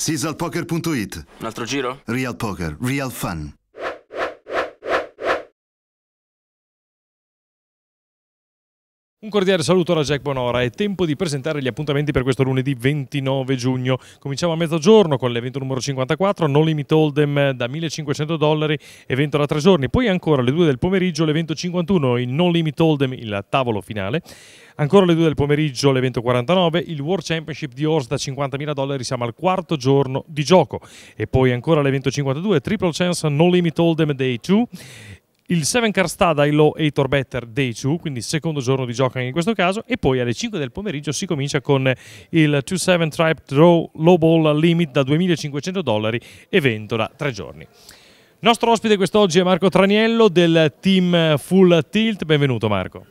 Sisalpoker.it. Un altro giro? Real Poker, Real Fun. Un cordiale saluto alla Jack Bonora, è tempo di presentare gli appuntamenti per questo lunedì 29 giugno. Cominciamo a mezzogiorno con l'evento numero 54, No Limit Hold'em da 1500 dollari, evento da tre giorni, poi ancora alle 2 del pomeriggio l'evento 51, il No Limit Hold'em, il tavolo finale, ancora alle 2 del pomeriggio l'evento 49, il World Championship di Horse da 50.000 dollari, siamo al quarto giorno di gioco e poi ancora l'evento 52, Triple Chance No Limit Hold'em Day 2, il 7 Car Stadai Low 8 or Better Day 2, quindi secondo giorno di gioco anche in questo caso, e poi alle 5 del pomeriggio si comincia con il 2-7 Tribe Draw Low Ball Limit da 2.500 dollari, e ventola tre giorni. Nostro ospite quest'oggi è Marco Traniello del team Full Tilt, benvenuto Marco.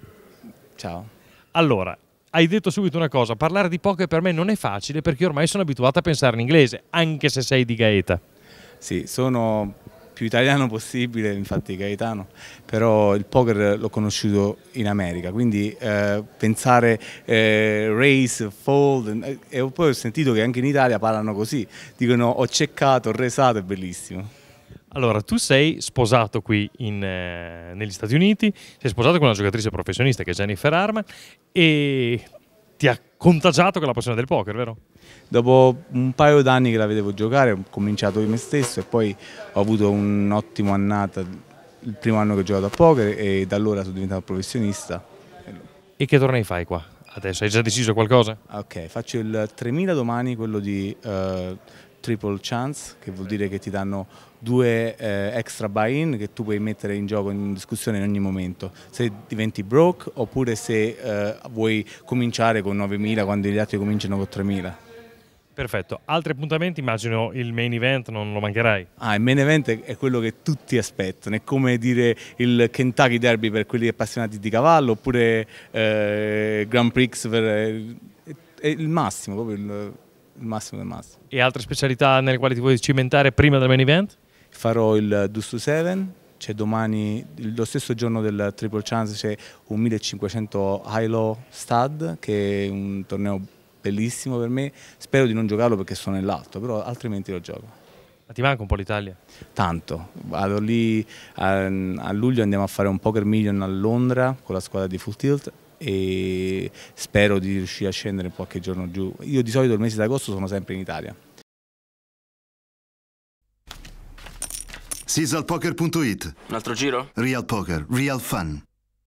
Ciao. Allora, hai detto subito una cosa, parlare di poker per me non è facile perché ormai sono abituato a pensare in inglese, anche se sei di Gaeta. Sì, sono più italiano possibile, infatti Gaetano, però il poker l'ho conosciuto in America, quindi eh, pensare eh, race, fold, eh, e poi ho sentito che anche in Italia parlano così, dicono ho ceccato, ho resato, è bellissimo. Allora, tu sei sposato qui in, eh, negli Stati Uniti, sei sposato con una giocatrice professionista che è Jennifer Arman e ti ha contagiato con la passione del poker, vero? Dopo un paio d'anni che la vedevo giocare, ho cominciato io me stesso e poi ho avuto un'ottima annata, il primo anno che ho giocato a poker e da allora sono diventato professionista. E che tornei fai qua? Adesso hai già deciso qualcosa? Ok, faccio il 3000 domani, quello di uh, triple chance, che vuol dire che ti danno due eh, extra buy-in che tu puoi mettere in gioco in discussione in ogni momento. Se diventi broke oppure se eh, vuoi cominciare con 9.000 quando gli altri cominciano con 3.000. Perfetto, altri appuntamenti immagino il main event non lo mancherai. Ah, il main event è quello che tutti aspettano, è come dire il Kentucky Derby per quelli appassionati di cavallo oppure eh, Grand Prix per... Eh, è il massimo, proprio il il massimo del massimo. E altre specialità nelle quali ti vuoi cimentare prima del main event? Farò il Dust to 7, c'è domani, lo stesso giorno del Triple Chance c'è un 1500 Hilo Stud che è un torneo bellissimo per me, spero di non giocarlo perché sono nell'alto, però altrimenti lo gioco. Ma ti manca un po' l'Italia? Tanto, vado lì a, ehm, a luglio andiamo a fare un Poker Million a Londra con la squadra di Full Tilt e spero di riuscire a scendere qualche giorno giù. Io di solito il mese d'agosto sono sempre in Italia. Sisalpoker.it Un altro giro? Real Poker, Real Fun.